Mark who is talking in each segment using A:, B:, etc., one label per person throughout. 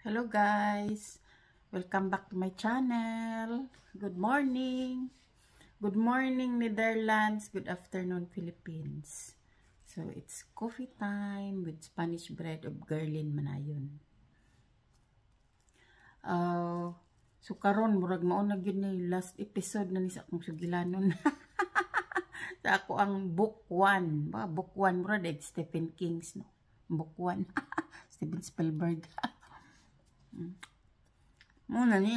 A: Hello guys! Welcome back to my channel. Good morning! Good morning Netherlands! Good afternoon Philippines! So it's coffee time with Spanish bread of Gerlin Manayon. Uh, so karon murag mauna gyud ni last episode na ni sa akong sugilanon. sa ako ang book 1. book 1 murag Stephen King's no. Book 1. Stephen Spielberg. Mm. Muna ni,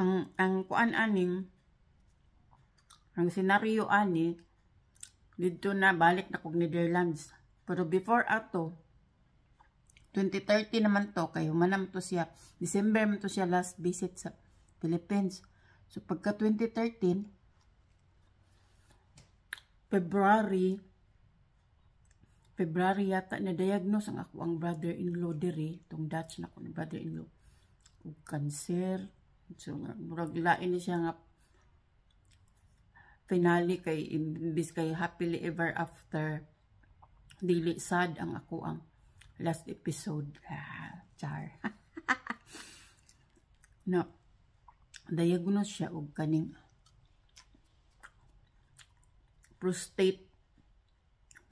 A: ang, ang kuan aning, ang senaryo ani, dito na balik na kog Netherlands. Pero before ato, 2030 naman to, kay humanam to siya. December man to siya last visit sa Philippines. So pagka 2013, February February yata na-diagnose ang ako ang brother-in-law diri, tong Dutch na ko ni brother-in-law. ug cancer. So nga murag lain ni siya nga finale kay imbis kay happily ever after dili sad ang ako ang last episode ah, char no diagnose siya og kaning prostate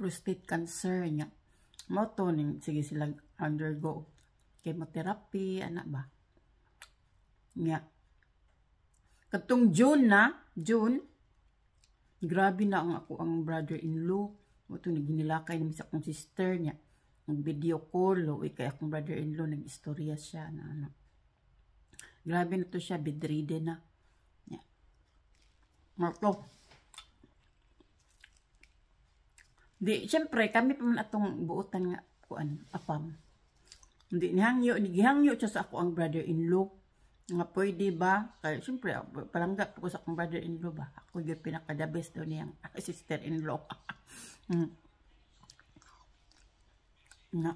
A: prostate cancer niya. Mo to ning sige sila undergo chemotherapy ana ba. Nya. Katong June na, June. Grabe na ang ako ang brother-in-law. Mo to ginilakay ni sa kong sister niya. Ang video call, o kay akong brother-in-law nag-istorya siya na ano. Grabe na to siya, bedridden na. Nya. Mo to. Di, syempre, kami pa man atong buutan nga, kuan, apam. Hindi, nihangyo, nigihangyo siya sa ako ang brother-in-law. Nga pwede ba? Kaya, syempre, palangga ko sa akong brother-in-law ba? Ako yung pinakadabes daw niyang sister-in-law. hmm. Nga.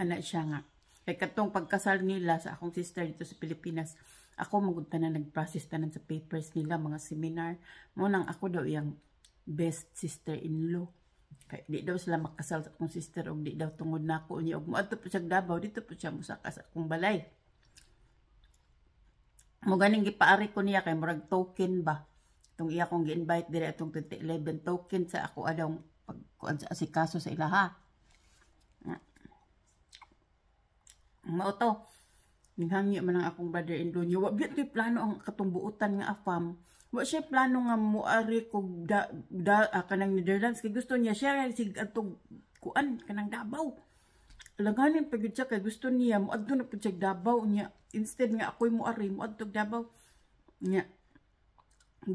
A: Anak siya nga. Kaya katong pagkasal nila sa akong sister dito sa Pilipinas, ako magunta na nag-process tanan sa papers nila, mga seminar. Munang ako daw yung best sister-in-law. Kay di daw sila makasal sa akong sister og di daw tungod nako na niya og moadto po siya Davao dito po siya mosaka sa akong balay. Mo ganing gipaari ko niya kay murag token ba. Itong iya kong gi-invite diri atong 2011 token sa ako adong pag sa asikaso sa ilaha. Ah. Mao to. Ninghangyo man ang akong brother-in-law niya. Wa plano ang katumbuutan nga afam Wa siya plano nga muari kog da, da uh, kanang Netherlands kay gusto niya share sig atong kuan kanang Davao. Langanin pagud siya kay gusto niya mo adto na pud siya Davao niya instead nga ako'y muari adto Davao niya.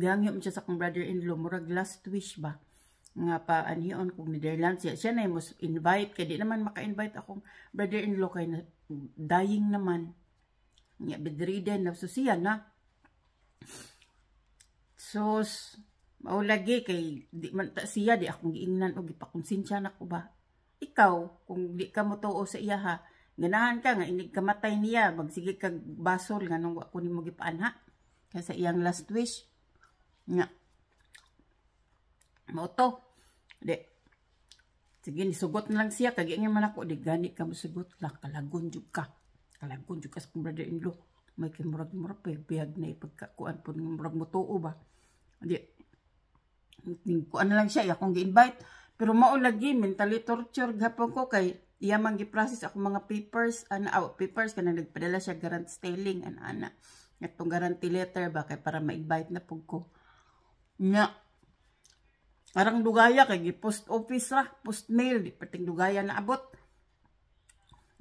A: Gangyo mo siya sa kong brother-in-law murag last wish ba nga pa anion kung Netherlands siya siya na must invite kay di naman maka-invite akong brother-in-law kay na, dying naman. Nga bedridden na so siya na sus maulagi kay di man ta siya di akong giingnan og gipakonsensya nako ba ikaw kung di ka motuo sa iya ha ganahan ka nga inig kamatay niya magsige kag basol nganong ako ni mo gipaanha kay sa iyang last wish nga moto to di sige sugot na lang siya kag ingay man ako di gani ka mosugot la kalagon jud ka kalagon jud ka sa brother-in-law may kimurag murag pay biyag na ipagkakuan pud murag motuo ba Di, kuan na lang siya, akong gi-invite. Pero mao lagi, mentally torture gapon ko kay iya man gi-process ako mga papers, ana, oh, papers, kana nagpadala siya garant styling, ana, ana. Itong guarantee letter ba, kay para ma-invite na pug ko. Nga, arang dugaya kay gi-post office ra, post mail, di pating dugaya na abot.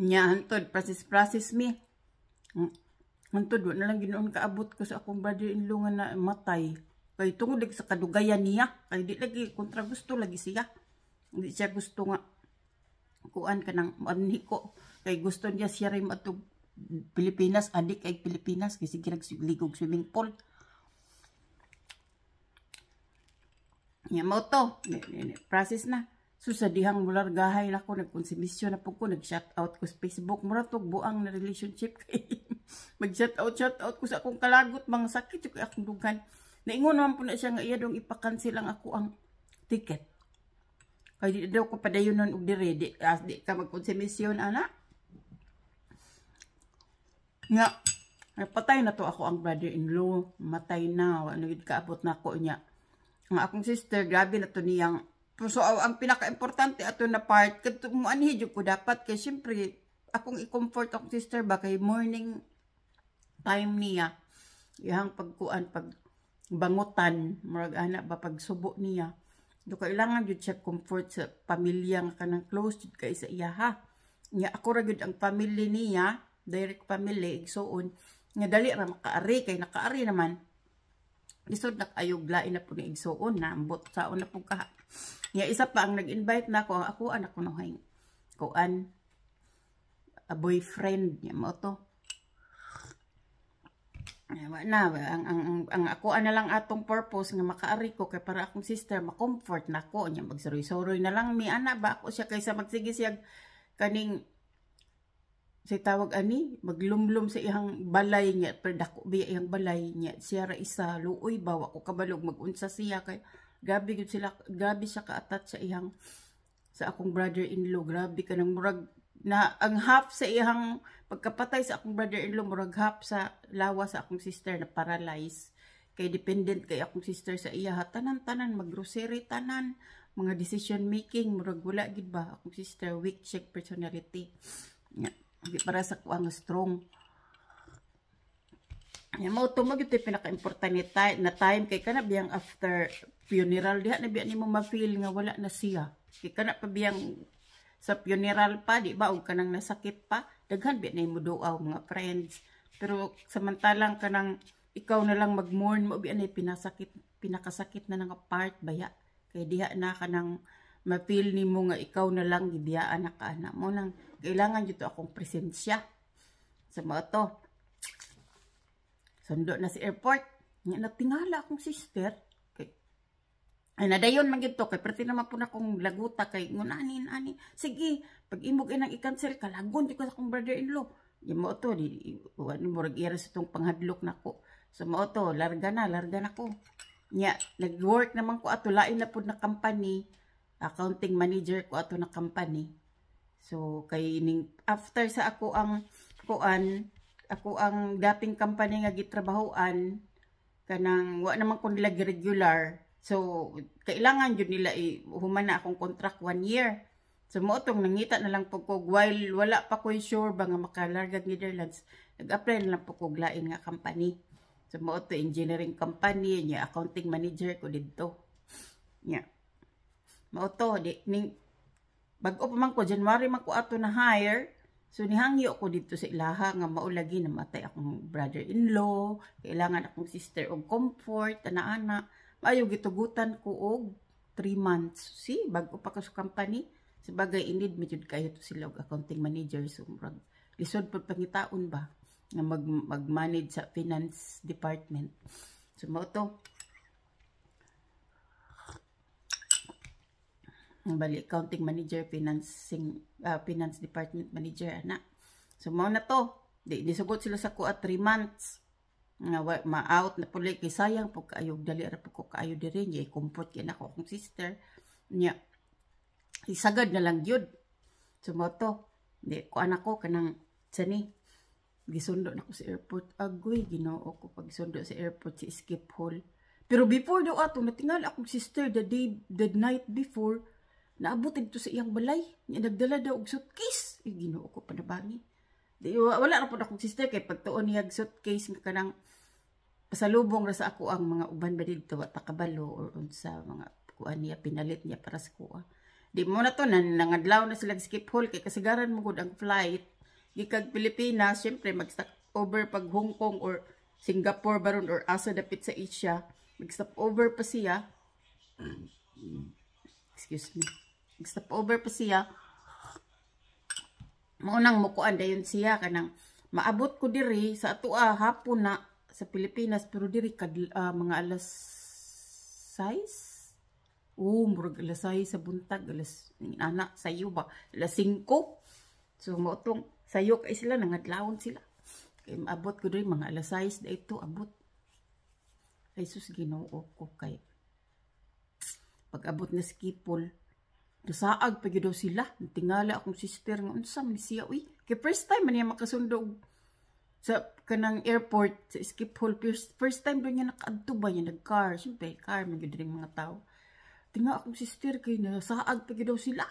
A: Nya, hantod, process-process me. Hmm, hantod, wala na lang ginoon kaabot ko sa akong brother-in-law nga na matay kay tungod sa kadugayan niya kay di lagi kontra gusto lagi siya di siya gusto nga kuan kanang manhi ko kay gusto niya siya ray matug Pilipinas adik kay Pilipinas kasi girag ligog swimming pool niya mo to process na susadihang mular gahay na ko nagkonsimisyon na po ko nag shout out ko sa Facebook mura to buang na relationship mag shout out shout out ko sa akong kalagot mga sakit ko akong dugan Naingon naman po na siya nga iya dong ipakansil ang ako ang ticket. Kaya di daw ko padayon nun og direde. Di, as, di ka magkonsumisyon, ana. Nga, patay na to ako ang brother-in-law. Matay na. Ano yun kaabot na ako niya. Ang akong sister, grabe na to niyang So, ang pinaka-importante ato na part, mo anhidyo ko dapat, kay syempre, akong i-comfort akong sister ba, kay morning time niya, yung pagkuan, pag bangutan murag ana ba pagsubo niya do kailangan jud check comfort sa pamilya nga kanang close jud kay sa iya ha nya ako ra gyud ang family niya direct family igsuon nga dali ra makaari kay nakaari naman lisod ayog lain na po igsuon na ambot sa una pug ka nya isa pa ang nag-invite na ako ako anak ko no kuan a boyfriend niya mo to Ewa na, ang, ang, ang, ang ako na lang atong purpose nga makaari ko kay para akong sister makomfort na ko niya magsuroy-suroy na lang mi ana ba ako siya kaysa magsige siya kaning sa tawag ani maglumlum sa ihang balay niya per dako biya ihang balay niya siya ra isa luoy bawa ko kabalog magunsa siya kay gabi gud sila gabi siya kaatat sa ihang sa akong brother-in-law grabe ka nang murag na ang half sa ihang pagkapatay sa akong brother-in-law murag half sa lawa sa akong sister na paralyzed kay dependent kay akong sister sa iya tanan tanan maggrocery tanan mga decision making murag wala gid ba akong sister weak check personality yeah. para sa kuang strong Ya mo tumog ito pinaka-importante na time kay kana biyang after funeral diha na biya ni mo mafeel nga wala na siya. Kay kana pa biyang sa funeral pa, di ba? O kanang nasakit pa. Daghan, bit na mo doaw, mga friends. Pero samantalang kanang ikaw na lang mag-mourn mo, bit na pinasakit, pinakasakit na nga part, baya. Kaya diha na ka nang mapil ni mo nga ikaw na lang, gibiyaan na ka na mo lang. Kailangan dito akong presensya sa mga to. Sundo na si airport. Nga natingala akong sister. Ay nadayon man gyud to kay perti naman po na kong laguta kay ngunanin ani. Sige, pag imog inang i-cancel kalagon di ko sa akong brother-in-law. Yung mo to di wani mo regira sa tong panghadlok nako. So mo to larga na, larga na ko. Nya nag-work naman ko ato lain na pud na company, accounting manager ko ato na company. So kay ining after sa ako ang kuan ako ang dating company nga gitrabahoan kanang wa naman ko nilag regular So, kailangan yun nila i humana akong contract one year. So, mo itong nangita na lang po ko while wala pa ko sure ba nga makalargad Netherlands, nag-apply na lang po ko lain nga company. So, mo ito engineering company, niya accounting manager ko dito. Niya. Yeah. Mo ito, di, ning, bago pa man ko, January man ko ato na hire, So, nihangyo ko dito sa ilaha nga maulagi na matay akong brother-in-law, kailangan akong sister og comfort, ana-ana. Ayaw gitugutan ko og 3 months. See, bago pa ka sa company. Sabagay, inid, medyo kayo to sila og accounting manager. So, murag, lisod po pangitaon ba na mag, mag-manage sa finance department. So, mo to. Bali, accounting manager, financing, uh, finance department manager, ana. So, mo na to. Di, disugot sila sa ko at 3 months nga wa out na puli kay sayang po kayo dali ra po ko kayo diri nga comfort kay nako akong sister nya isagad na lang gyud sumoto di ko anak ko kanang sani gisundo nako sa airport agoy Ginoo ko pag sundo sa airport si skip hall pero before do ato natingal akong sister the day the night before naabot dito sa iyang balay nya nagdala daw og suitcase eh, Ginoo ko panabangi di wala ra po akong sister kay pagtuon niya suitcase nga kanang pasalubong ra ako ang mga uban ba didto wa takabalo or unsa mga kuan niya pinalit niya para sa kuha. Di mo na to nan nangadlaw na sila skip hole kay kasagaran mo gud ang flight gikag Pilipinas syempre mag over pag Hong Kong or Singapore baron or asa dapit sa Asia mag stop over pa siya. Excuse me. Mag stop over pa siya. Maunang mukuan dayon siya kanang maabot ko diri sa atoa ah, hapon na sa Pilipinas pero diri kad uh, ah, mga alas 6 oh murag alas 6 sa buntag alas ana sayo ba alas 5 so mautong sayo kay sila nangadlawon sila kay abot ko diri mga alas 6 dayto abot ay sus Ginoo ko kay pag abot na sa kipol Nasaag pa daw sila. Tingala akong sister nga unsa mi siya uy. Kay first time man niya makasundog sa kanang airport sa Skip Hall first, first time doon niya nakaadto ba niya nag-car syempre car magyud ring mga tao tinga akong sister kay nasaad pa gyud daw sila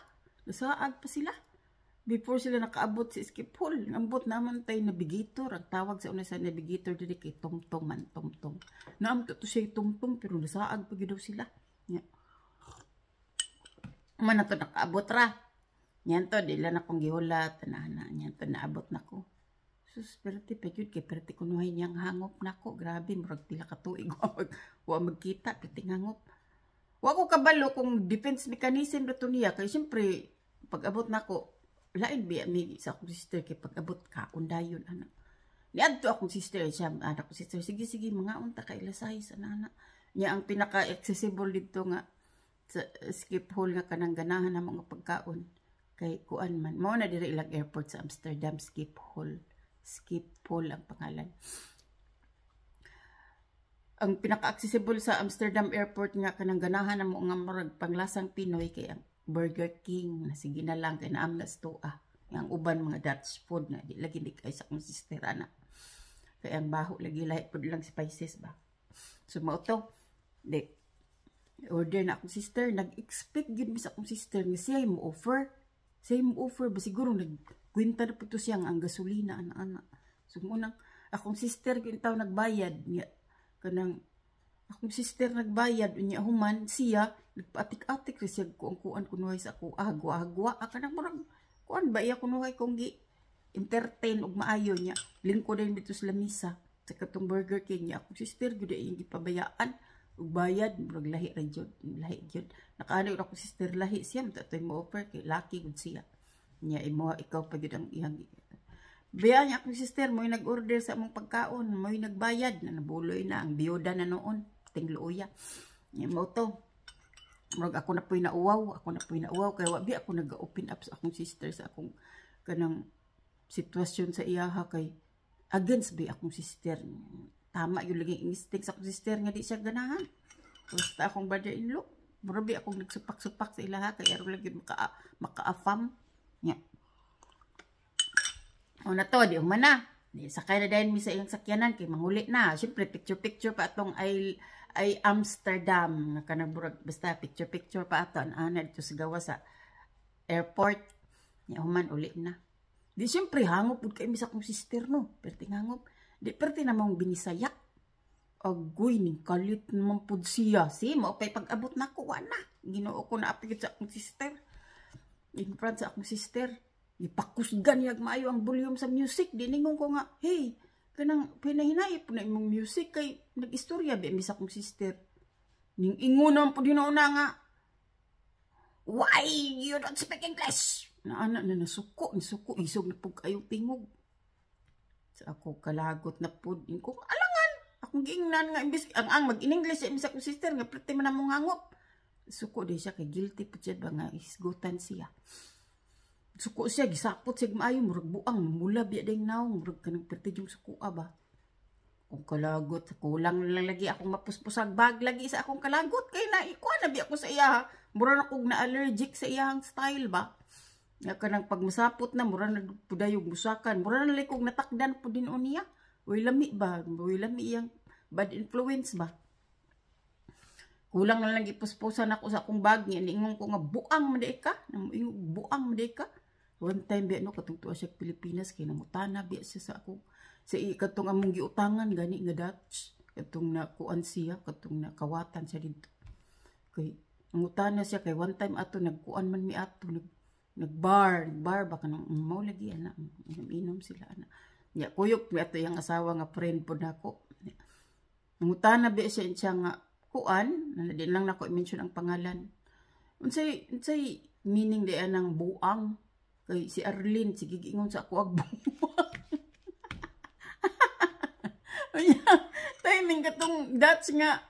A: nasaad pa sila before sila nakaabot sa si Skip Hall ambot naman tay navigator ang tawag sa una sa navigator diri kay Tongtong man Tongtong naam to to siya Tongtong pero nasaad pa gyud daw sila yeah. man na to nakaabot ra Nyan to, dila na kong gihulat, tanahan na, nyan to, naabot na ko. Sus, perti pa yun. Kaya perti kunuhay niyang hangop na ko. Grabe, murag pila ka tuig. Wag, magkita, perti ngangop. Wa ko kabalo kung defense mechanism na niya. Kaya siyempre, pag abot na ko, lain ba ni sa akong sister kay pag abot ka, undayon, anak. Niadto akong sister siya, anak ko sister. Sige, sige, mga unta ka ilasahay sa nana. Niya ang pinaka-accessible dito nga sa skip hole nga kanang ganahan ng mga pagkaon kay kuan man. Mao na diri ilang airport sa Amsterdam skip hole. Skip Paul ang pangalan. Ang pinaka-accessible sa Amsterdam Airport nga kanang ganahan ang mga murag panglasang Pinoy kay ang Burger King na sige na lang kay naam na stoa. Ah. Ang uban mga Dutch food na di lagi di kay sa konsistera na. Kaya ang baho lagi lahi pud lang spices ba. So mauto. to. Di order na akong sister, nag-expect gid sa akong sister nga siya mo offer Same offer ba? Siguro nagkwinta na po siyang ang gasolina, anak-anak. So, munang, akong sister yung tao nagbayad niya. Kanang, akong sister nagbayad niya human siya, nagpaatik-atik rin siya kung kuan kunuhay sa ako, agwa-agwa. Ah, kanang nang kuan ba iya kunuhay kong gi, entertain og maayo niya. Lingko din dito sa lamisa. Sa katong Burger King niya, akong sister, gud yung gipabayaan ug bayad murag lahi ra jud lahi jud nakaano ra ko sister lahi siya mo toy mo offer kay lucky gud siya niya imo ikaw pa gid ang iyang Biya niya akong sister, mo'y nag-order sa among pagkaon, mo'y nagbayad, na nabuloy na, ang biyoda na noon, tingluoya. Yan mo to. Murag ako na po'y nauwaw, ako na po'y nauwaw, kaya wabi ako nag-open up sa akong sister, sa akong kanang sitwasyon sa iyaha, kay against bi akong sister. Tama yung lagi mistake sa akong sister nga di siya ganahan. Basta akong brother-in-law. Murabi akong nagsupak-supak sa ilaha. Kaya rin lagi maka, maka-affam. Nga. Yeah. O na to, di umana. Di, sakay na dahil mi sa ilang sakyanan. Kay manghuli na. Siyempre, picture-picture pa itong ay, ay Amsterdam. Nakanagburag. Basta, picture-picture pa ito. Ang ana dito sa gawa sa airport. Nga, human, uli na. Di siyempre, hangop. Huwag kayo sa akong sister, no. Pero hangop. Di perti namang binisayak. Agoy, ning kalit naman po siya. Si, maupay pag-abot na kuha na. Ginoo ko na apigit sa akong sister. In front sa akong sister. Ipakusgan yag maayo ang volume sa music. Diningong ko nga, hey, kanang pinahinaip na imong music kay nag-istorya ba misa akong sister. Ning ingunan po din una nga. Why you don't speak English? Naana na nasuko, nasuko, isog na po kayo tingog. So ako kalagot na pud in ko alangan akong giingnan nga imbis ang ang mag in sa imbis sister nga pretty man among hangop. Suko di siya kay guilty pud siya ba nga isgutan siya. Suko siya gisapot sig maayo murag buang mula biya ding naong murag kanang prete yung suko aba ah, Kung kalagot kulang lang lagi akong mapuspusag bag lagi sa akong kalagot kay na ikuan na biya ko sa iya. Mura na kog na allergic sa iyang style ba. Nga ka ng pagmasapot na, mura na pudayog musakan. Mura na likog natakdan po din o niya. Uy lami ba? Uy lami iyang bad influence ba? Kulang na lang ipuspusan ako sa akong bag niya. Ingong ko nga buang maday ka. Buang maday ka. One time biya no, katungtuwa siya Pilipinas. Kaya namutana biya siya sa ako. Sa ikatong among giutangan, gani nga Dutch. Katong na kuan siya. Katong na kawatan siya dito. Kay, ang utana siya. Kay one time ato, nagkuan man mi ato. Nag nagbar, nagbar baka nang umaw lagi ana, inom sila ana. Ya kuyok mi ato yang asawa nga friend po nako. Nangutan na bi siya nga kuan, na din lang nako i-mention ang pangalan. Unsay unsay meaning di anang buang kay si Arlene sige gigingon sa ako ag buang. timing katong that's nga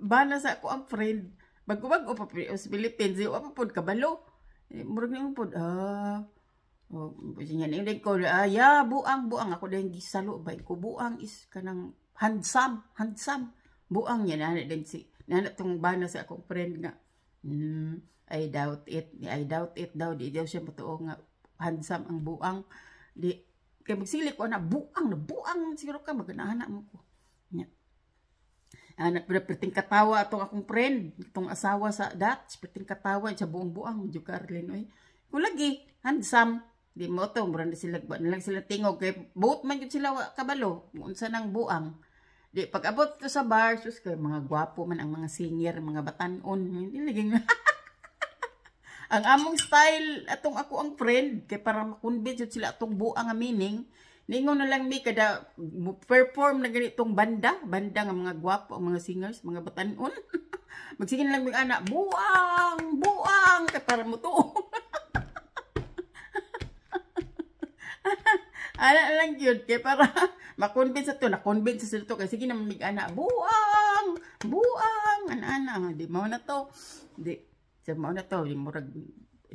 A: bana sa ako ang friend. Bago-bago pa sa Philippines, di pa pod kabalo murag na upod ah oh sinya ning ko ah ya buang buang ako dahil gisalo bay ko buang is kanang handsome handsome buang yan na din si na tong bana sa akong friend nga mm, I doubt it I doubt it daw di daw siya matuo nga handsome ang buang di kay magsili ko na buang na buang siguro ka maganahan mo ko Ana ah, pero perting katawa atong akong friend, itong asawa sa dat, perting katawa sa buong buang jo Carlin oi. Ku lagi handsome di mo to mura sila ba lang sila tingog kay boat man gyud sila kabalo unsa nang buang. Di pag abot to sa bar sus kay mga gwapo man ang mga senior, mga batan-on, hindi lagi ang among style atong ako ang friend kay para makonvince sila atong buang nga meaning Ningon na lang mi kada perform na ganitong banda, banda ng mga gwapo, mga singers, mga batanon. Magsige na lang mi anak, buang, buang kay para mo to. Ala lang yun kay para makonvince to, na-convince sila to kay sige na mi anak, buang, buang ana ana di mao na to. Di sa mao na to, di murag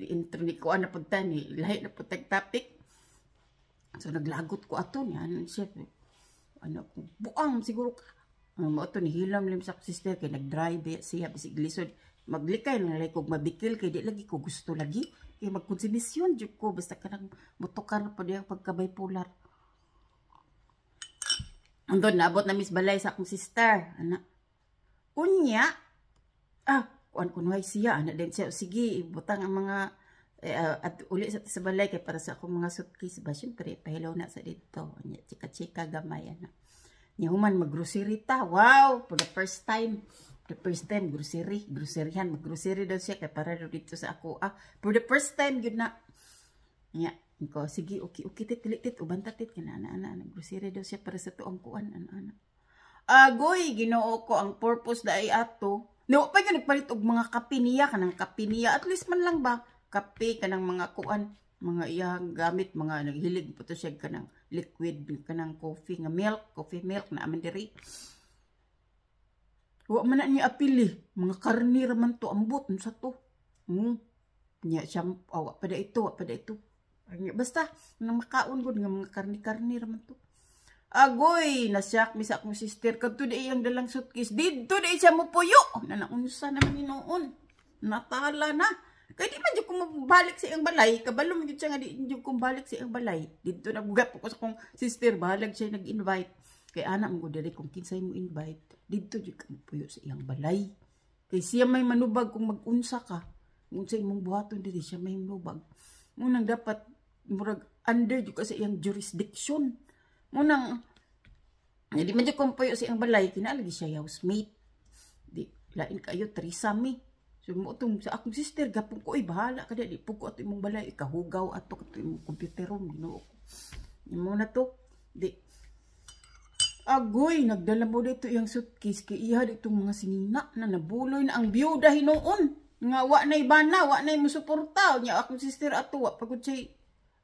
A: intro ni ko ana pagtani, lahi na putag topic. So naglagot ko ato niya. Ano Ano ko buang siguro ka. Ano mo ato ni hilam lim sister kay nagdrive eh, siya bisig lisod. Maglikay nang lay kog mabikil kay di lagi ko gusto lagi. Kay magkonsimisyon jud ko basta kanang mutukar pa diya pagka bipolar. Andon naabot na Miss Balay sa akong sister. Ana. Unya. Ah, kun kunway siya. Ana din siya. Sige, butang ang mga uh, at uli sa, sa balay kay para sa akong mga suitcase ba syempre pahilaw na sa dito nya chika chika gamay ano nya human maggrocery ta wow for the first time the first time grocery groceryhan grocery daw siya kay para dito sa ako ah for the first time gud na nya ko sige okay okay tit tit, tit uban tit kana ana ana grocery daw siya para sa tuong kuan ana ana agoy Ginoo ko ang purpose dai ato No, pa yun nagpalit og mga kapiniya kanang kapiniya at least man lang ba kape kanang mga kuan mga iya gamit mga naghilig po to siya kanang liquid kanang coffee nga milk coffee milk na aman diri wa man niya apili mga karni ra man to ambot sa to mm nya shampoo oh, wa pada ito wa pada ito basta nang makaon gud nga mga karni-karni ra to Agoy, nasyak misak mo sister kadto di iyang dalang suitcase. Didto di siya mo puyo. Nanaunsa naman ni noon. Natala na. Kaya di man jud ko mabalik sa iyang balay, kabalo man siya nga di jud ko balik sa iyang balay. Dito nabugat ko sa kong sister balag siya nag-invite. Kay ana mo diri kung kinsay mo invite, dito jud ka puyo sa iyang balay. Kay siya may manubag kung mag-unsa ka. Unsay imong buhaton diri siya may manubag. Mo nang dapat murag under jud ka sa iyang jurisdiction. Mo nang hindi man jud ko puyo sa iyang balay, kinalagi siya housemate. Di lain kayo trisami. So mo tong sa akong sister gapon ko ay bahala ka di puko ato imong balay ikahugaw ato ato imong computer room Ginoo. Imo na to di Agoy, nagdala mo dito yung suitcase kay iha ditong mga sinina na nabuloy na ang biyuda hinoon. Nga wa na ibana, wa na imo suporta. Nya akong sister ato, wa pagod siya.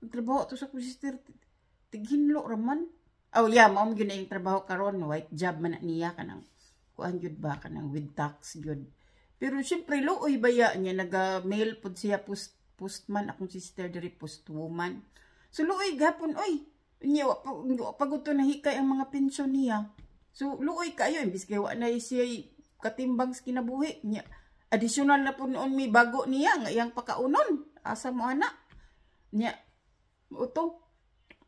A: Ang trabaho ato sa akong sister, tighinlo raman. Oh yeah, maong yun na yung trabaho karon white job man niya kanang kuan yun ba kanang with tax yun. Pero syempre, looy baya niya, nag-mail po siya post, postman, akong sister diri postwoman. So looy gapon, oy, niya, paguto na hikay ang mga pensyon niya. So looy kayo, imbis kayo na siya katimbang sa kinabuhi niya. Additional na po noon may bago niya, ngayang pakaunon. Asa mo anak. Niya, uto,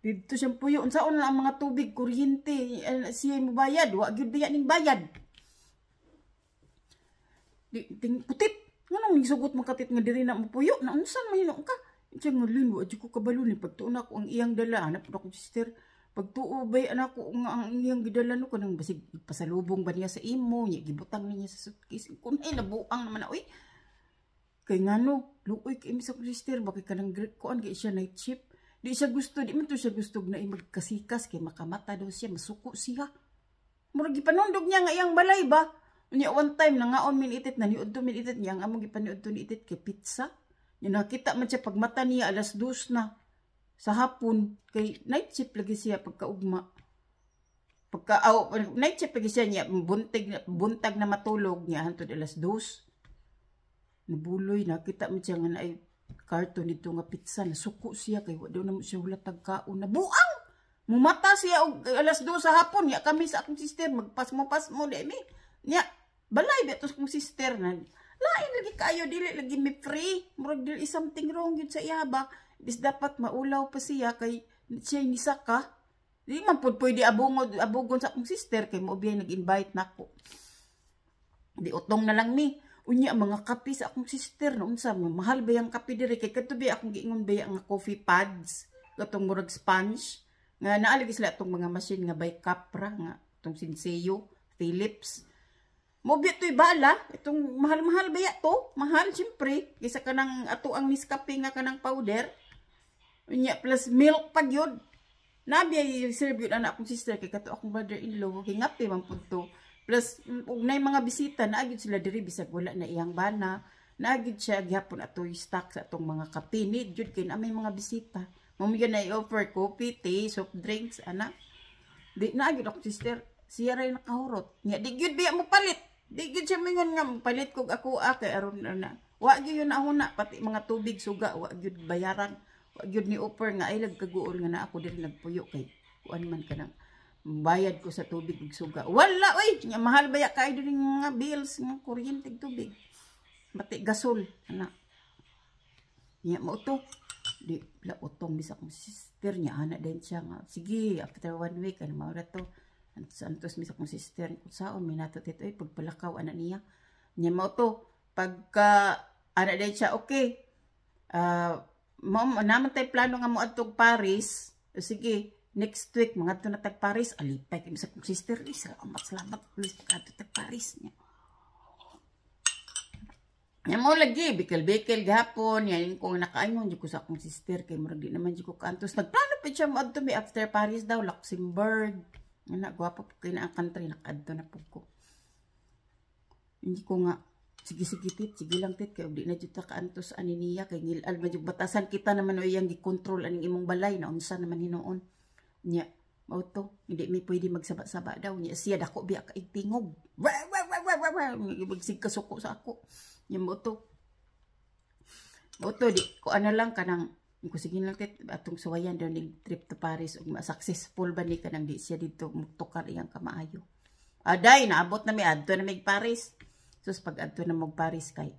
A: dito siyang puyo. Unsaon lang ang mga tubig, kuryente, siya mo bayad. Wag yun bayad ning bayad. Di, ting putit. Nga nang isugot mo nga diri na mo puyo. Na unsan mahino ka. Diyan nga lin, wadyo ko kabalo ni. Pagtuon ako ang iyang dala. Hanap na ko sister. Pagtuo ba anak ko nga ang iyang gidala no kanang basig pasalubong ba niya sa imo niya gibutang niya sa suitcase kun ay nabuang naman na, oy kay ngano luoy kay sa sister bakit kanang kuan kay siya night shift di siya gusto di man to siya gusto na magkasikas kay makamata daw siya masuko siya murag gipanundog niya nga iyang balay ba Nya one time na nga on oh, min itit na niudto min itit niya ang among gipaniudto ni itit kay pizza. ni nakita man siya pagmata niya alas 2 na sa hapon kay night shift lagi siya pagkaugma. Pagka aw oh, night shift lagi siya niya buntig buntag na matulog niya hantud alas 2. Nabuloy nakita man siya nga ay karton nito nga pizza na nasuko siya kay wa daw na mo siya hulatag kaon na buang. Mumata siya og oh, alas 2 sa hapon ya kami sa akong sister magpasmo pasmo pas mo balay ba kong sister na lain lagi kayo dili lagi me free murag dili something wrong yun sa iya ba bis dapat maulaw pa siya kay siya nisa ka di man pud pwede abungod abugon sa kong sister kay mo biyay nag-invite nako di utong na lang mi unya mga kape sa akong sister no unsa mahal ba yang kape diri kay katubi akong giingon ba ang coffee pads katong murag sponge nga naaligis la tong mga machine nga by Capra nga tong Senseo Philips Mobi to'y bala. Itong mahal-mahal ba to? Mahal, siyempre. Kisa ka ng ato ang niskape nga ka ng powder. Unya, plus milk pa yun. Nabi ay serve yun anak akong sister kay kato akong brother-in-law. Hingap eh, mang punto. Plus, kung na mga bisita, naagid sila diri bisag wala na iyang bana. Naagid siya, gihapon ato yung stock sa atong mga kape. Need yun kayo na may mga bisita. Mamigyan na i-offer coffee, tea, soft drinks, anak. Di, naagid ako sister. Siya rin nakahurot. Nga, di yun biya mo palit. Di gid siya mingon nga palit kog ako ate ah, aron na. Wa gyud yun ako na pati mga tubig suga wa gyud bayaran. Wa gyud ni upper nga ay lagkaguol nga na ako diri nagpuyo kay kuan man kanang bayad ko sa tubig ug suga. Wala oy, nga mahal ba ya kay diri nga bills nga kuryente tubig. Mati gasol ana. Nya mo to. Di la utong bisak mo sister niya ana din siya nga. Sige, after one week ano mao to. Santos misa kong sister ko saon may nato tito ay pagpalakaw ana niya. Niya mo to pagka anak day siya okay. Ah uh, mo naman tay plano nga mo adtog Paris. Sige, next week mga to na tag Paris alipay kay misa kong sister ay salamat salamat please pag tag Paris niya. Yan mo lagi, bikil-bikil gahapon, yan kung nakaingon, di ko sa kong sister, kay murag di naman di ko kantos. Nagplano pa siya mo, adto me after Paris daw, Luxembourg. Ana, guwapo po kayo na ang country. Nakaadto na po ko. Hindi ko nga. Sige, sige, tit. Sige lang, tit. Kaya di na dito kaanto sa aniniya. Kay ngilal, madyog batasan kita naman o iyang gikontrol aning imong balay na unsa naman hinoon. Nya, mauto. Hindi may pwede magsaba-saba daw. Nya, siya dako biya ka igtingog. Ibagsig kasuko sa ako. Nya, mauto. Mauto, di ko ano lang kanang kung sige lang tit atong suwayan daw ning trip to Paris ug successful ba ni nang di siya dito muktukar iyang kamaayo aday ah, naabot na mi adto na mig Paris sus pag adto na mag Paris kay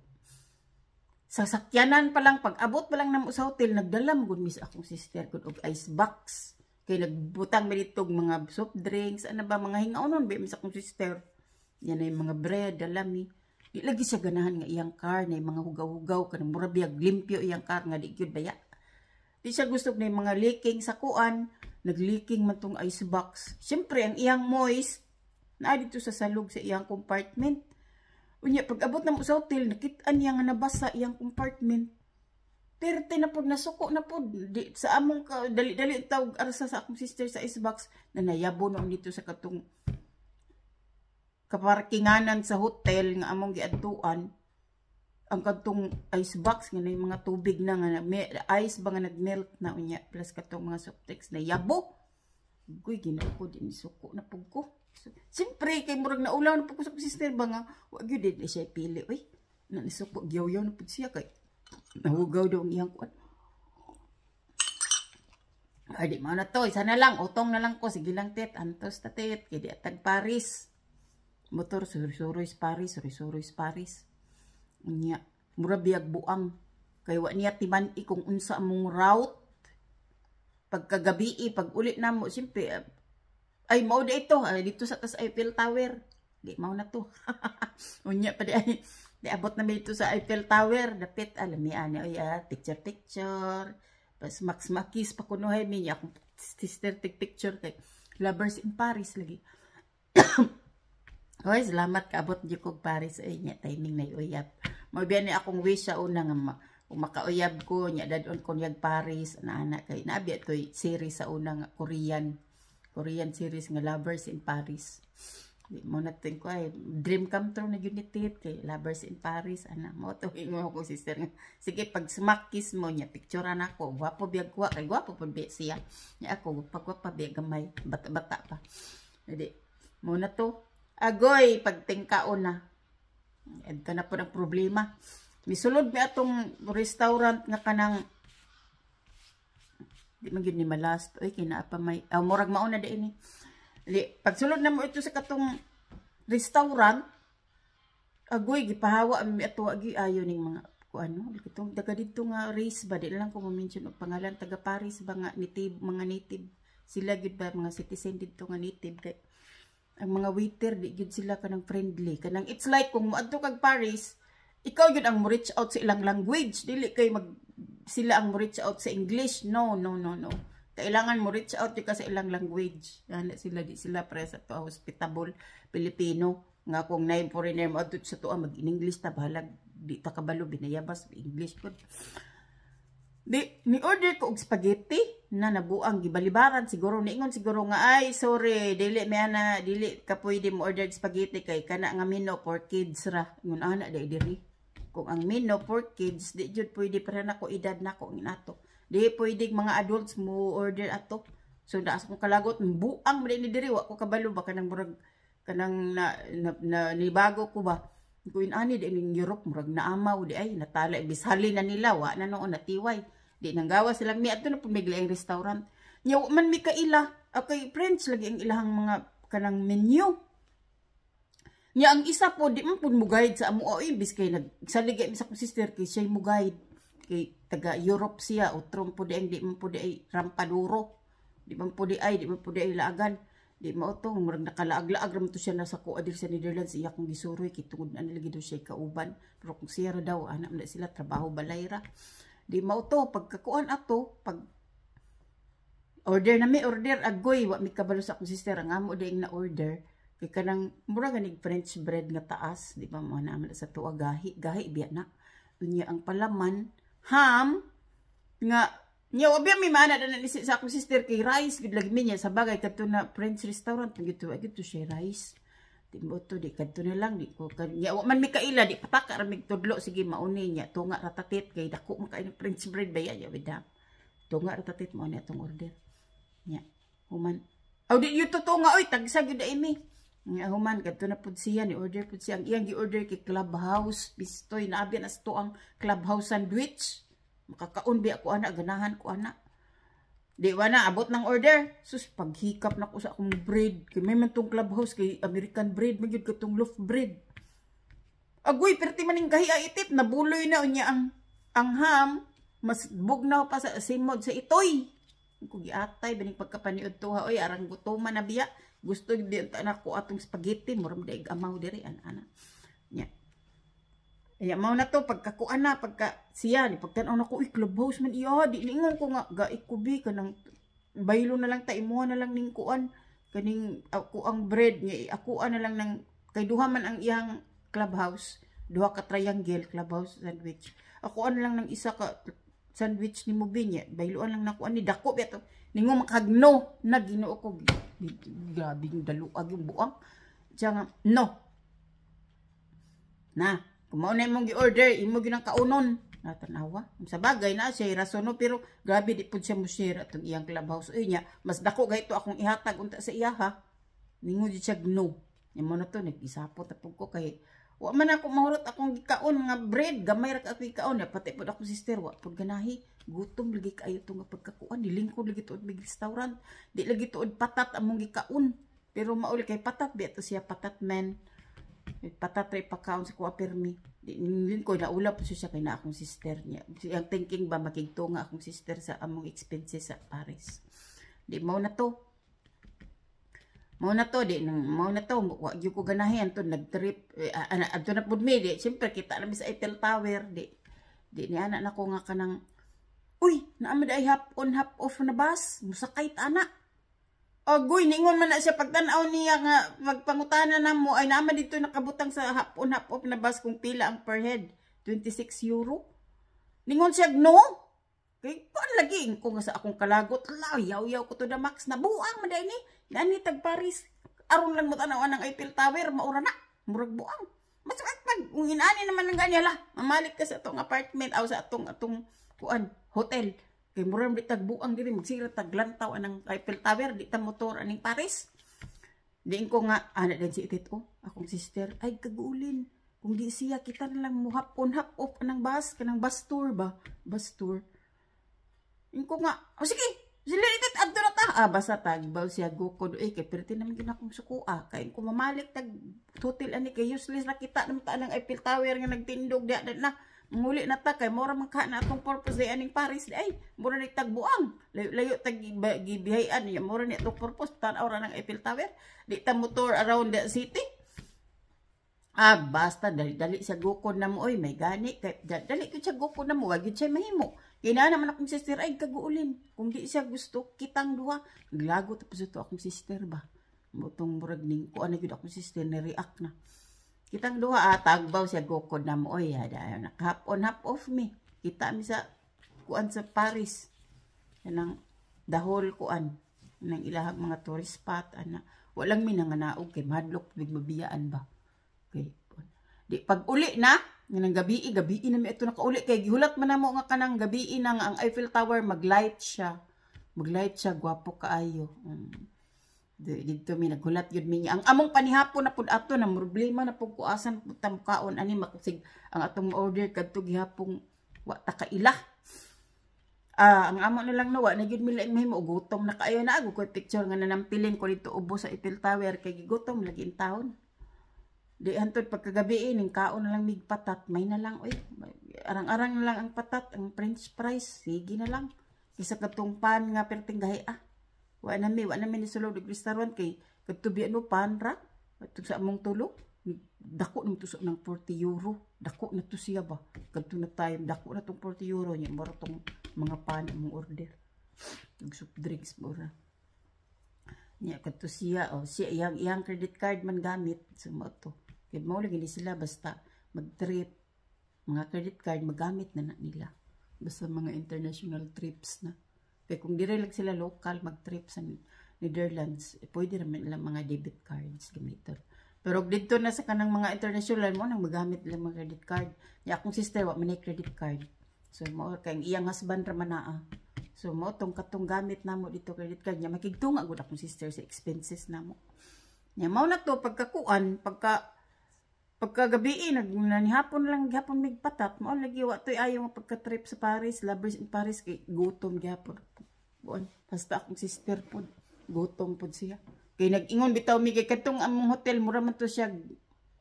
A: sasakyanan pa lang pag abot pa lang namo sa hotel nagdala mo gud miss akong sister good og ice box kay nagbutang mi dito mga soft drinks ano ba mga hingaonon ba miss akong sister yan ay mga bread dalami ilagi sa ganahan nga iyang car na mga hugaw-hugaw kanang mura limpyo iyang car nga di gyud baya Di siya gusto na mga leaking sa kuan. Nag-leaking man tong icebox. Siyempre, ang iyang moist, na dito sa salog sa iyang compartment. Unya, pag abot na mo sa hotel, nakitaan niya nga nabasa iyang compartment. Perte na pod, nasuko na pod. Di, sa among, dali-dali tawag arsa sa akong sister sa ice box, na nayabo na dito sa katong kaparkinganan sa hotel nga among giadtuan ang ice box nga na mga tubig na nga ice ba nga nagmelt na unya plus katong mga soft drinks na yabo guy ginapod din suko na pug ko so, siyempre kay murag na ulaw na pug ko sister ba nga wa gyud din siya pili oy na nisuko gyaw-yaw na pud siya kay nahugaw daw ang ko ay di man na to isa na lang utong na lang ko sige lang tet antos ta tet kay di atag Paris motor suri-suri Paris suri-suri Paris niya, murabiyag buang. Kaya wa niya timan ikong unsa among route. Pagkagabi, eh, pag uli na mo, simpe, eh, ay mao na ito, dito sa tas Eiffel Tower. Di mao na to. Unya pa di ay, di abot na dito sa Eiffel Tower. dapat alam ah, ah, niya, ano, ya, ah, picture, picture. Pas max-makis pa kunuhay niya akong sister take picture kay lovers in Paris lagi. Hoy, salamat kaabot di ko Paris ay niya timing na uyap. Mo biyani akong wish sa una nga makauyab ko nya dadon ko yag Paris na anak kay naabya toy series sa una nga Korean Korean series nga Lovers in Paris. Di mo natin ko ay dream come true na united kay Lovers in Paris ana mo to mo ko sister nga sige pag kiss mo nya picture picturean ko gwapo biag ko kay gwapo pud bi siya niya ako pagwapa bi gamay bata-bata pa. Di mo na to agoy pagtingkaon na ito na po ang problema. Misulod mi atong restaurant nga kanang di man gyud ni malast. Oy kinaa pa may oh, ah, murag mauna din ini. pagsulod na mo ito sa katong restaurant agoy gipahawa mi ato agi ayo ning mga ano kitong daga didto nga race ba di lang ko mention og pangalan taga Paris ba nga native mga native sila gid ba mga citizen didto nga native kay ang mga waiter di gud sila kanang friendly kanang it's like kung moadto kag Paris ikaw yun ang mo-reach out sa ilang language dili kay mag sila ang mo-reach out sa English no no no no kailangan mo reach out ka sa ilang language ana sila di sila para sa to hospitable Pilipino nga kung nay foreigner mo adto sa to mag in English ta bahalag di ta kabalo binayabas English pud Di, ni-order ko og spaghetti na nabuang gibalibaran siguro niingon siguro nga ay sorry dili may ana dili ka pwede mo order spaghetti kay kana nga mino for kids ra ngon ana ah, day diri kung ang mino for kids di jud pwede para na ko edad na ko inato di pwede mga adults mo order ato so naas mo kalagot buang man ni diri wa ko kabalo ba kanang murag kanang na, na, na nibago ko ba kuin ani din in Europe murag naamaw di ay natala bisali na nila wa na noon natiway Di nanggawa sila mi. Ato na pumigla ang restaurant. Nya, man mi kaila. Okay, friends, lagi ang ilahang mga kanang menu. Nya, ang isa po, di man po mo guide sa amo. O, ibis kay nagsaligay sa kong sister, kay siya mo guide. Kay taga Europe siya. O, trom po di ang di man po ay rampaduro. Di man po di ay, di man po di ay laagan di mo to murag nakalaag-laag ram to siya na sa kuadir sa Netherlands iya kong gisuroy kitugod na nalagi daw siya kauban pero kung siya daw anak na sila trabaho balay ra Di mao to pagkakuan ato pag order na mi order agoy wa mi kabalo sa akong sister nga mo ding na order kay kanang mura ganig french bread nga taas di ba mo naman sa tuwa gahi gahi biya na unya ang palaman ham nga nya wa biya mi mana na sa akong sister kay rice gid lagi niya sa bagay kadto na french restaurant gito gito siya rice Timboto, di kadto na lang, di ko kanya. Wa man may kaila, di pataka ramig tudlo. Sige, mauni niya. Tunga ratatit. Kay dako makain ng Prince Bread ba yan? Yawid na. Tunga ratatit mo niya itong order. Niya. Human. Aw, di yun totoo Oy, tagsag yun na imi. Nga human, kadto na pud siya. Ni-order pud siya. Ang iyang gi-order kay Clubhouse. Pistoy. Naabi na ito ang Clubhouse sandwich. Makakaunbi ako anak. Ganahan ko anak. Di ba na, abot ng order. Sus, paghikap na ko sa akong bread. Kay may man tong clubhouse, kay American bread, magyud ko tong loaf bread. Agoy, perti maning kahiya itip, nabuloy na unya ang, ang ham, mas bugnaw pa sa simod sa itoy. Kung giatay, baning pagkapaniod to ha, oy, arang gutoma na biya. Gusto di na ko atong spaghetti, muram daig amaw diri, an ana. Aya mao na to pagkakuan na pagka siya ni pagtan-aw nako i clubhouse man iya di ningon ko nga ga ikubi bi kanang baylo na lang ta imuha na lang ning kuan kaning ako ang bread nga akuan na lang nang kay duha man ang iyang clubhouse duha ka triangle clubhouse sandwich ako na lang nang isa ka sandwich ni Mubin ya bayloan lang nako ani dako beto ningo makagno na Ginoo ko gabing daluag yung buang Diyan no na Kumaon na imong gi-order, imo gyud kaunon. Natanawa. Sa bagay na siya rasono pero grabe di pud siya mo share atong iyang clubhouse uy niya. Mas dako kay to akong ihatag unta sa iya ha. Ningon siya no. Imo na to nag-isapot tapog ko kay wa man ako mahurot akong gikaon nga bread gamay ra ka gikaon ya pati pud ako sister wa pud ganahi gutom lagi kayo to nga di nilingkod lagi tuod big restaurant di lagi tuod patat among gikaon pero mauli kay patat bi ato siya patat man patatry pa kaon sa kuha permi din ko naula po siya kay na akong sister niya ang thinking ba makigto akong sister sa among expenses sa Paris di mo na to mo na to di nang na to wa gyud ko ganahan to nagtrip eh, ana adto na pud mi di syempre kita na sa Eiffel Tower di di ni anak na ko nga kanang uy naa ay hap on hap off na bus musakay ta anak Agoy, ningon man na siya pagtanaw niya nga pagpangutana na mo ay naman dito nakabutang sa hapon-hapon na bus kung pila ang per head. 26 euro. Ningon siya, no? Kay paan lagi ko nga sa akong kalagot. layaw yaw ko to the max. Nabuang, maday eh. ni. Nani, tag Paris. Aron lang mo tanaw ng Eiffel Tower. Maura na. Murag buang. Mas matpag. Kung inani naman ng ganyan, ala, mamalik ka sa atong apartment aw sa atong, atong, kuan, hotel. Kay muram di tagbuang diri magsira taglantaw anang Eiffel Tower di ta motor aning Paris. Diin ko nga ana ah, dan si itit o oh, akong sister ay kagulin. Kung di siya kita na lang muhapon hap off anang bus kanang bus tour ba? Bus tour. Diin ko nga o oh, sige sila itit adto na ta ah basta tagbaw siya gukod. ko eh kay perti naman gina kong sukua kay ko mamalik tag hotel ani kay useless na kita naman ta anang Eiffel Tower nga nagtindog di na muli na ta kay mura man ka na atong purpose di aning Paris di ay mura ni tagbuang layo, layo tag gibihayan ya mura ni atong purpose tan ra ng Eiffel Tower di ta motor around the city ah basta dali dali siya gukod na mo oy may gani kay dali gyud siya gukod na mo wag gyud mahimo kina naman akong sister ay kaguulin kung di siya gusto kitang duha naglago tapos ito akong sister ba mutong murag ning ko na gyud akong sister ni react na Kitang duha atagbaw ah, siya gukod na mo. Oy, half on half off me. Kita mi sa kuan sa Paris. Nang dahol kuan nang ilahag mga tourist spot ana. Walang mi nanganaog kay madlok big mabiyaan ba. Okay. Di pag uli na nang gabi i gabi na mi ito nakauli kay gihulat man namo nga kanang gabi nang ang Eiffel Tower maglight siya. Maglight siya gwapo kaayo. Mm dito mi naghulat yun mi ang among panihapon na pud ato na problema na pud kuasan pud tamkaon ani makusig ang atong order kadto gihapong wa ta ila. ah ang amo na lang nawa na gyud mi lain mahimo gutom na kayo na ako picture nga nanampiling ko dito ubo sa Eiffel Tower kay gigutom lagi in taon di antod pagkagabi eh, ning kaon na lang mig may na lang oy arang-arang na lang ang patat ang french fries sige na lang isa katong pan nga perting gahi ah wala na mi, wala na mi ni sulod og restaurant kay ano, kadto no panra atong sa among tulog, Dako nung tusok ng 40 euro. Dako na to siya ba? Kadto na tayo. Dako na tong 40 euro. Yung mara tong mga pan among order. Yung soup drinks mura. Niya, kadto siya. O, oh, siya, yang, iyang credit card man gamit. Sa so, mga to. Kaya maulang gini sila basta mag-trip. Mga credit card magamit na na nila. Basta mga international trips na. Kaya kung di lang sila local, mag-trip sa Netherlands, eh, pwede rin lang mga debit cards gamiton. Pero dito na sa kanang mga international mo, nang magamit lang mga credit card. Ya, akong sister, wa man credit card. So, mo, kayong iyang husband raman na ah. So, mo, tong katong gamit na mo dito credit card. niya, makigtunga ko akong sister sa expenses na mo. Ya, mao na to, pagkakuan, pagka pagkagabi eh, nagmulan hapon lang gihapon migpatat mo lagi wa toy ayo pagka trip sa Paris lovers in Paris kay gutom gihapon buon basta akong sister pod gutom pod siya kay nagingon bitaw mi kay katong among hotel mura man to siya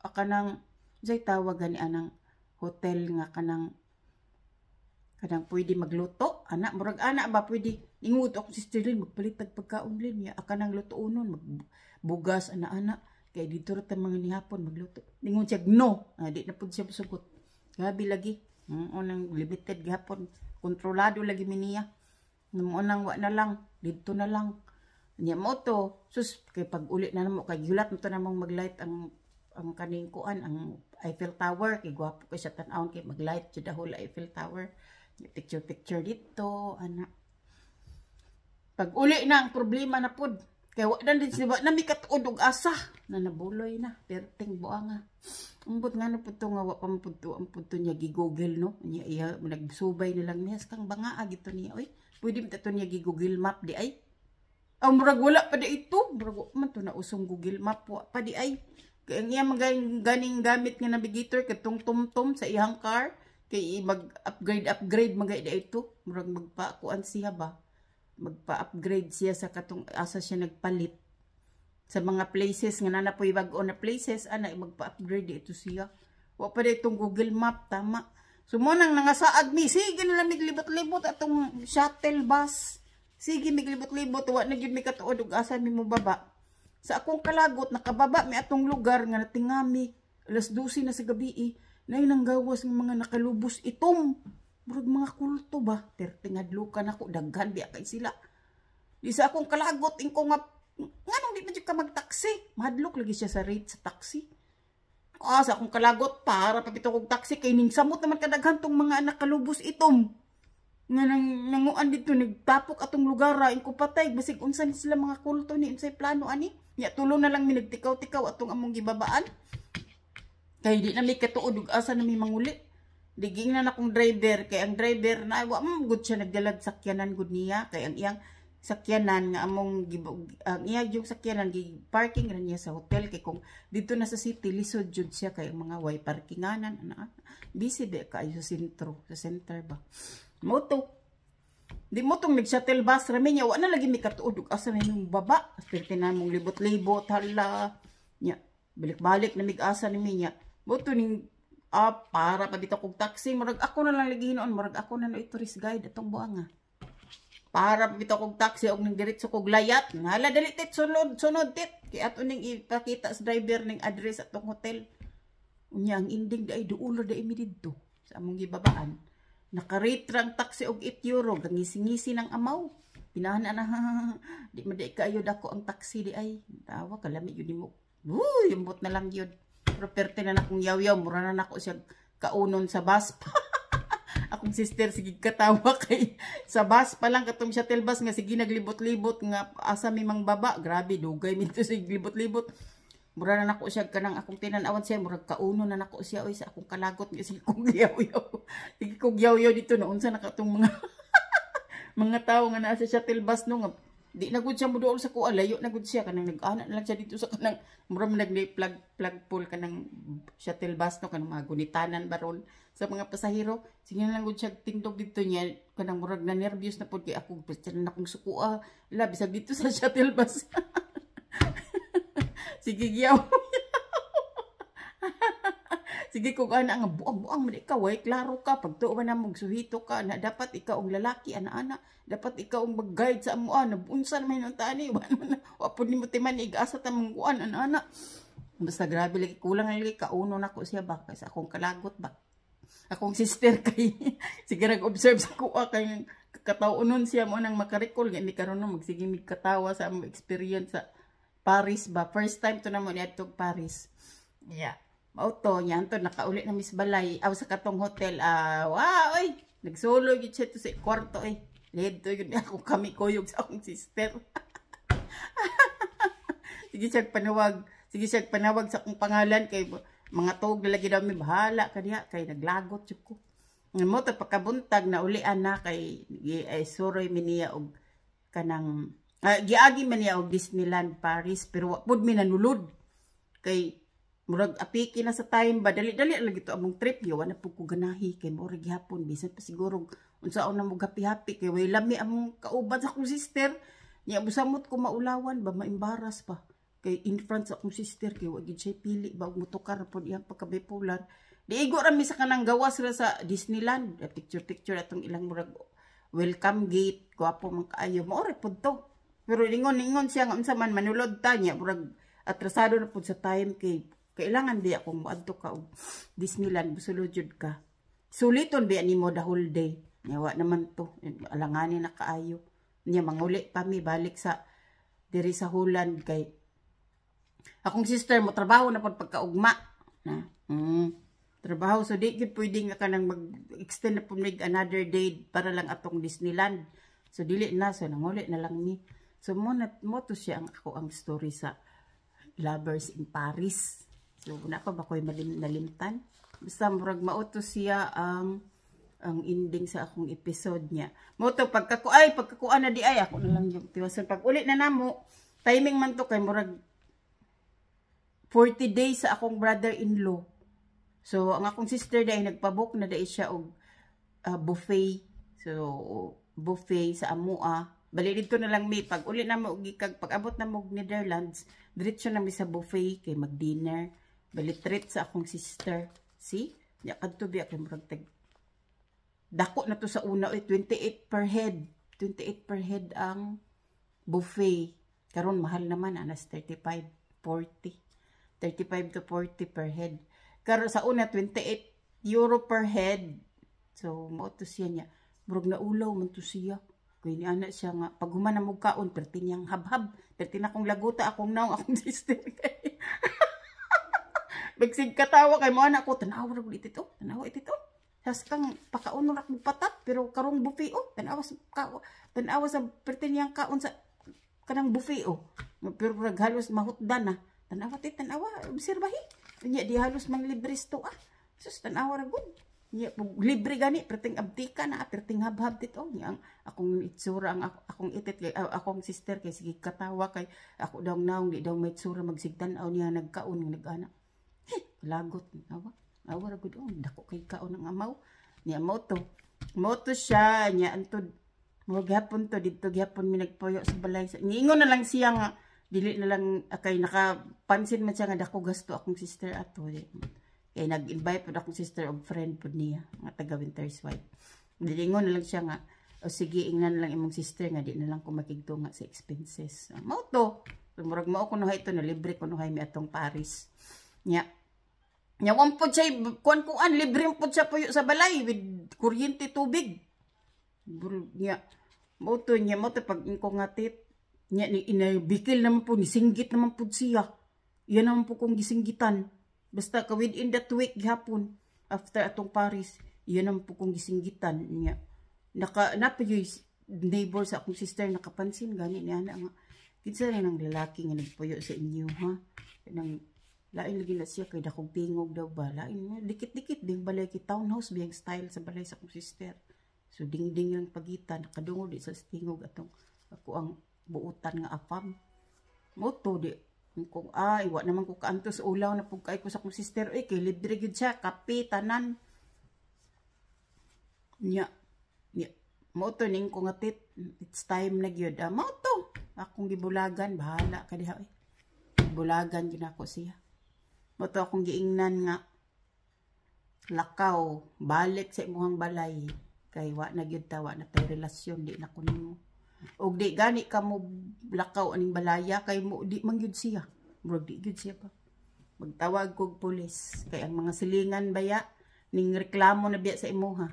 A: aka nang say tawag ani anang hotel nga kanang kanang pwede magluto ana murag ana ba pwede ingon akong sister din magpalit tag pagkaon lin ya aka nang lutuonon magbugas ana ana Kay didurot ang mga nihapon magluto. Ningon siya, no. Ah, di na po siya sugot. Gabi lagi. Unang limited gihapon. Kontrolado lagi miniya. Unang wa na lang. Dito na lang. Niya mo to. Sus, kay pag ulit na namo. Kay gulat mo to namang maglight ang ang kaning ang Eiffel Tower kay gwapo kay sa tan-awon kay maglight jud dahol Eiffel Tower picture picture dito ana pag uli na ang problema na pod kaya wala din siya na namikat katuod og asa na nabuloy na. Perting buha nga. Umbot nga na po ito nga wapang punto ang punto niya gigogel no. Niya iya nagsubay na lang niya. Kang banga ah, gito niya. Oy, pwede mo ito niya gigogel map di ay. Ang ah, murag wala pa di ito. Murag man to na usong google map wa pa di ay. Kaya niya magaling ganing gamit nga navigator katong tumtum sa ihang car. Kaya mag-upgrade upgrade, upgrade magay di ito. Murag magpakuan siya ba magpa-upgrade siya sa katong asa siya nagpalit sa mga places nga na po bag-o na places ana ah, magpa-upgrade ito siya wa pa itong Google Map tama so mo nang nangasaad mi sige na lang miglibot-libot atong shuttle bus sige miglibot-libot wa na gyud mi katuod og asa mi mo baba sa akong kalagot nakababa mi atong lugar nga natingami alas 12 na sa gabi eh, na nanggawas ng mga nakalubos itom Murag mga kulto ba? Tertingadlukan ako, daghan di kay sila. Di sa akong kalagot, ingko nga, nga nung di na ka magtaksi. Madlok lagi siya sa rate sa taxi. Ah, sa akong kalagot, para papito kong taksi, kay ning samot naman kadaghan tong mga anak kalubos itom. Nga nang, nanguan dito, nagtapok atong lugar, ah, ingko patay, basig unsan sila mga kulto ni, unsay plano, ani? Nya, tulong na lang minagtikaw-tikaw atong among gibabaan. Kay di na may katuod, asa na may manguli liging na na kong driver kay ang driver na ay wa man gud siya nagdalag sakyanan good niya kay ang iyang sakyanan nga among ang iya yung sakyanan gi parking ra niya sa hotel kay kung dito na sa city lisod jud siya kay ang mga way parkinganan ana busy de kaayo sa sentro sa center ba Moto. di mo tong nag shuttle bus ra niya wa na lagi mi katuod og asa nang baba perti na mong libot-libot hala nya balik-balik na mig-asa ni niya mo ning up para pa dito kog taxi murag ako na lang lagi noon murag ako na no tourist guide atong buanga para pa bitaw kog taxi og ning diretso kog layat hala dali tit sunod sunod tit kay ato ning ipakita sa driver ning address atong hotel unya ang ending dai duulo dai midito. sa among gibabaan nakarate rang taxi og 8 euro gangisi-ngisi ng amaw pinahana na di maday kaayo dako ang taxi di ay tawa kalami yun mo Uy, yumot na lang yun property na na akong yaw-yaw. Mura na ako siya kaunon sa bus pa. akong sister, sige katawa kay sa bus pa lang. Katong shuttle bus nga, sige naglibot-libot nga asa may mang baba. Grabe, dugay minto sige libot-libot. Mura na ako siya kanang akong tinanawan siya. Mura kaunon na ako siya. Oy, sa akong kalagot nga, sige kong yaw-yaw. Sige kong yaw-yaw dito. Noon sa nakatong mga mga tao nga nasa shuttle bus no nga di nagud siya mudool sa kuha layo nagud siya kanang nag-ana na lang siya dito sa kanang murag nagli plug plug pull kanang shuttle bus no kanang mga gunitanan baron sa mga pasahero sige na lang gud siya tingdog dito niya kanang murag na nervous na pud kay ako basta na akong sukuha labi sa dito sa shuttle bus sige giyaw Sige ko ana nga buang-buang man ikaw ay eh. klaro ka pagtuo man ang magsuhito ka na dapat ikaw ang lalaki ana-ana dapat ikaw ang mag-guide sa amo ana ah, unsa man ang tani wan man wa pud nimo timan igasa ta mong kuan ana-ana. Basta grabe lagi kulang lagi kauno nako siya ba kaysa akong kalagot ba. Akong sister kay sige nag observe sa kuha kay katawunon siya mo nang makarecall ni karon na magsige mig katawa sa amo experience sa Paris ba. First time to na mo niadtog Paris. Yeah mauto yan to nakauli na Miss Balay aw sa katong hotel uh, wow oy nagsolo gyud siya to sa kwarto oy ledo gyud ako kami kuyog sa akong sister sige siya panawag sige siya panawag sa akong pangalan kay mga tuog na lagi daw mi bahala kaniya kay naglagot jud ko mo to pagkabuntag na uli ana kay ay suroy miniya og kanang uh, giagi man niya og Disneyland Paris pero pud mi nanulod kay murag apiki na sa time ba dali-dali lagi to among trip yo wala po ko ganahi kay mo rig hapon bisan pa siguro unsa na mo gapi-hapi kay way lami among kauban sa akong sister niya busamot ko maulawan ba maembaras pa kay in front sa akong sister kay wa gid siya pili ba mo tukar pod iyang pagkabipular diigo ra mi sa kanang gawas ra sa Disneyland A picture picture atong ilang murag welcome gate guwapo man kaayo mo pod to pero ingon ingon siya nga unsa man manulod ta niya murag atrasado na pod sa time kay kailangan di akong muadto ka og Disneyland busulod ka. Suliton bi mo the whole day. Yawa naman to. Alanganin na kaayo. Niya manguli pa mi balik sa diri sa Holland kay akong sister mo trabaho na pod pagkaugma na. Mm. Trabaho so di gyud pwede nga kanang mag-extend na pod mig another day para lang atong Disneyland. So dili na so nanguli na lang ni. So mo na mo to siya ang ako ang story sa Lovers in Paris. So, na pa ba ko'y nalimtan? Basta murag mauto siya ang ang ending sa akong episode niya. Moto pagkaku ay pagkakuan na di ay ako na lang yung tiwason pag uli na namo timing man to kay murag 40 days sa akong brother-in-law. So ang akong sister dai nagpabook na dai siya og uh, buffet. So buffet sa Amua. Bali dito na lang mi pag uli na mo gikag pag abot na mo Netherlands diretso na mi sa buffet kay mag-dinner. Balitrit sa akong sister. See? Niya kadto biya kay murag tag dako na to sa una oy 28 per head. 28 per head ang buffet. Karon mahal naman anas 35, 40. 35 to 40 per head. Karon sa una 28 euro per head. So mo to siya niya. Murag na ulaw man siya. Kaya ni anak siya nga, pag humana mo kaon, perti niyang habhab, perti na kong laguta, akong naong, akong sister. Bigsig katawa kay mo anak ko. tanaw rin ulit ito. Tanawa ito ito. Tapos kang pakaon rak patat. Pero karong buffet oh. Tanawa sa, ka, tanawa sa yang kaon sa kanang buffet oh. Pero halos mahutdan na. Tanawa ti tanawa. Obserbahi. Nya di halos man libre to ah. Sus tanawa rin good. Niya, libre gani, perting abdika na, perting habhab dito. Oh. Niya, ang akong itsura, ang akong itit, kay, ah, akong sister, kay sige katawa, kay ako daw naong, di daw may itsura, magsigtan, o niya nagkaon, nag-anak lagot awa awa ra gud oh dako kay kaon ang amaw ni mo to mo to siya niya antod mo gihapon to didto gihapon mi nagpuyo sa balay sa ingon na lang siya nga dili na lang kay nakapansin man siya nga dako gasto akong sister ato eh. kay nag-invite pud akong sister og friend pud niya nga taga Winter's White dilingon na lang siya nga o sige ingnan lang imong sister nga di na lang ko makigto nga sa expenses uh, mo to murag mao kuno hay to na libre kuno hay mi atong Paris Nya. Nya kung po siya, kuan kuan, libre po siya puyo sa balay with kuryente tubig. Nya. Moto nya moto pag ingko nga tit. Nya, inabikil naman po, ni singgit naman po siya. Iya naman po kong gisinggitan. Basta ka within that week gihapon after atong Paris, Iya naman po kong gisinggitan niya. Naka napayoy neighbor sa akong sister nakapansin gani niya na nga. Kinsa nang lalaki nga nagpuyo sa inyo ha. Nang Lain lagi na siya kay dakog bingog daw ba. Lain dikit-dikit ding balay kay townhouse biyang style sa balay sa kong sister. So ding-ding lang pagitan, kadungod di sa tingog atong ako ang buutan nga apam. Moto di kung ah, iwa naman ko kaanto sa ulaw na pugkay ko sa kong sister. Uy, kay libre gid siya, kape, tanan. Nya, nya. Moto ning ko atit it's time na gyud. Ah, moto. Akong gibulagan, bahala ka diha. Eh. Gibulagan gina ko siya. Moto akong giingnan nga lakaw, balik sa imong balay. Kay wa na gyud ta, wa na tay relasyon di na kuno. Og di gani ka mo lakaw aning balaya kay mo di man gyud siya. Murag di gyud siya pa. Magtawag kog pulis kay ang mga silingan baya ning reklamo na biya sa ha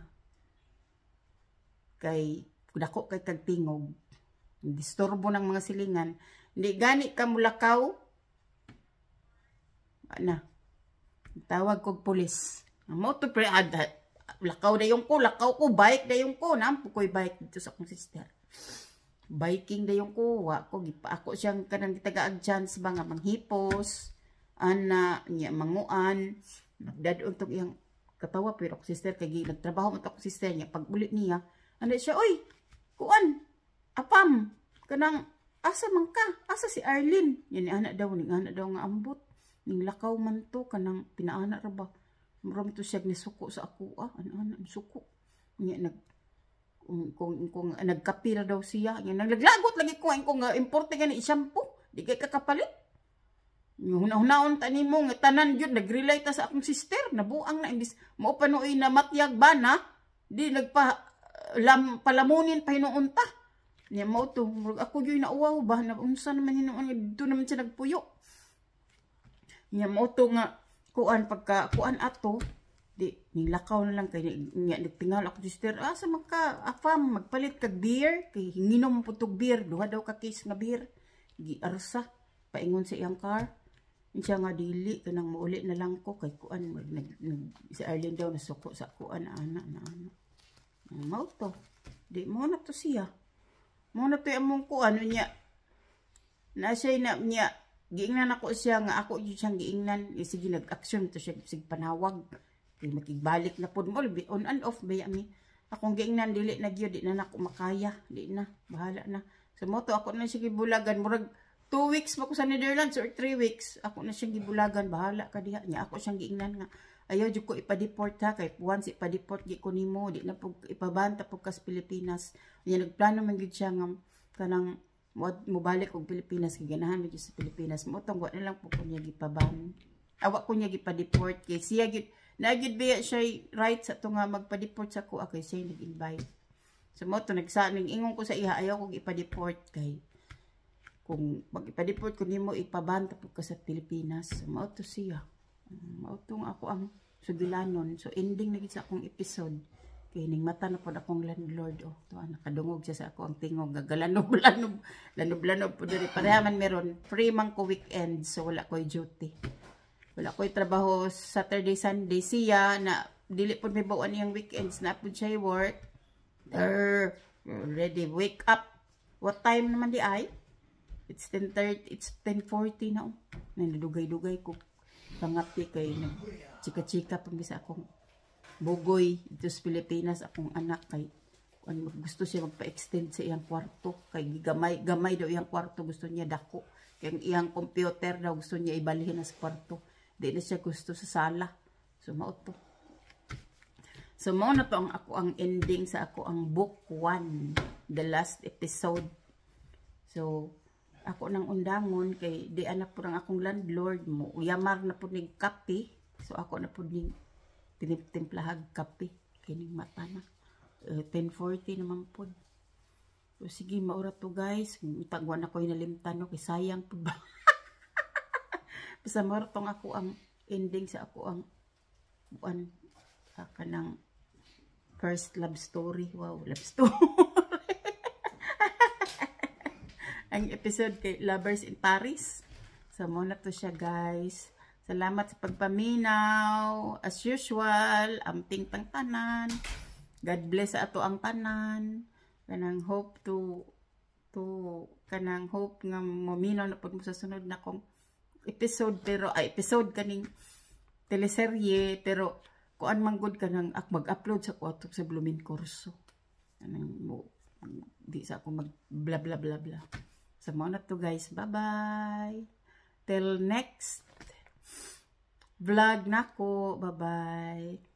A: Kay dako kay kagtingog. Disturbo ng mga silingan. di gani ka mo lakaw Ala. Tawag kog pulis. Amo to pre adat. Ah, lakaw na yung ko, lakaw ko, bike na yung ko. Nampo ko'y bike dito sa akong sister. Biking na yung ko, wa ko. Ako siyang kanang tagaag dyan sa mga manghipos, ana, niya, manguan. Nagdadoon tong iyang katawa. Pero ako sister, kay nagtrabaho mo ako sister niya. Pag ulit niya, ano siya, oy, kuan, apam, kanang, asa mangka, asa si Arlene. Yan, ni anak daw, ni anak daw nga ambot. Ning lakaw man to, kanang pinaana ra ba? Maram to siya suko sa ako, ah, ano, ano, suko. nya nag, kung, kung, kung nagkapira daw siya, nga, naglaglagot lagi ko, kung uh, importe ka na ishampoo, di kay kakapalit. Hunahunaon ta mo nga tanan jud nagrelay ta sa akong sister nabuang na imbis mao panuoy na matyag ba na di nagpa lam, palamunin pa hinuon nya mo mao to ako gyud nauwaw ba na unsa naman hinuon dito naman siya nagpuyo nya moto nga kuan pagka kuan ato di nilakaw na lang kay nya nagtingal ako sister ah sa magka afam magpalit kag beer kay hinginom po tog beer duha daw ka case na beer gi arsa paingon sa iyang car siya nga dili kanang mauli na lang ko kay kuan mag, nag, nag, si Arlene daw nasuko sa kuan ana na ana mao di mo na to siya mo na to among kuan ano niya na siya na niya giingnan ako siya nga ako yun siyang giingnan e, sige nag-action to siya sige panawag e, makigbalik na po mo on and off ba yami akong giingnan dili na gyud di na ako makaya di na bahala na sa moto ako na siya gibulagan murag 2 weeks pa ko sa Netherlands or 3 weeks ako na siya gibulagan bahala ka diha niya ako siyang giingnan nga ayaw jud ko ipa-deport ha kay once ipa-deport gi ko nimo di na pug ipabanta pug kas Pilipinas niya nagplano man gyud siya nga kanang mo mubalik og Pilipinas kay ganahan gyud sa Pilipinas mo wa na lang po kunya gipaban awa ah, kunya gipa-deport kay siya gyud Nagyud biya siya right sa tunga magpa-deport sa kuha kay siya nag-invite. So mo to nagsa ingon ko sa iha ayaw kog ipa-deport kay kung pag ipa-deport ko nimo ipaban tapos ka sa Pilipinas. So mo to siya. Mm, mo tong ako ang sugilanon. So ending na gid sa akong episode. Kining mata na po akong landlord. Oh, to, ah, kadungog siya sa ako ang tingog. Gagalanob-lanob. Lanob-lanob diri pareha man meron. Free man ko weekend. So, wala ko'y duty. Wala ko'y trabaho Saturday, Sunday. Siya na dili po may bawaan yung weekends. Na po siya work. There. Ready. Wake up. What time naman di ay? It's 10.30. It's 10.40 na. Oh. Nandugay-dugay ko. Pangati kay. Chika-chika pambisa akong bugoy dito sa Pilipinas akong anak kay ano, gusto siya magpa-extend sa iyang kwarto kay gamay gamay daw iyang kwarto gusto niya dako kay iyang computer daw gusto niya ibalhin sa kwarto di na siya gusto sa sala sumaot so, to so mao na to ang ako ang ending sa ako ang book 1 the last episode so ako nang undangon kay di anak po ng akong landlord mo uyamar na po ning kape so ako na po ning tinimplahag kape kining mata na uh, eh, 10.40 naman po so, sige maura to guys itagwa na ko inalimtan no kay sayang pud ba basta tong ako ang ending sa ako ang buwan uh, kanang first love story wow love story ang episode kay Lovers in Paris. So, muna to siya, guys. Salamat sa pagpaminaw. As usual, amting tang tanan. God bless sa ato ang tanan. Kanang hope to to kanang hope nga maminaw na pud mo sa sunod na kong episode pero ay episode kaning teleserye pero kuan manggod ka nang ak mag-upload sa kuatok sa Blooming Corso. Anang mo di sa ako mag bla bla bla bla. Sa mo mga na to guys. Bye bye. Till next vlog na ko. Bye-bye.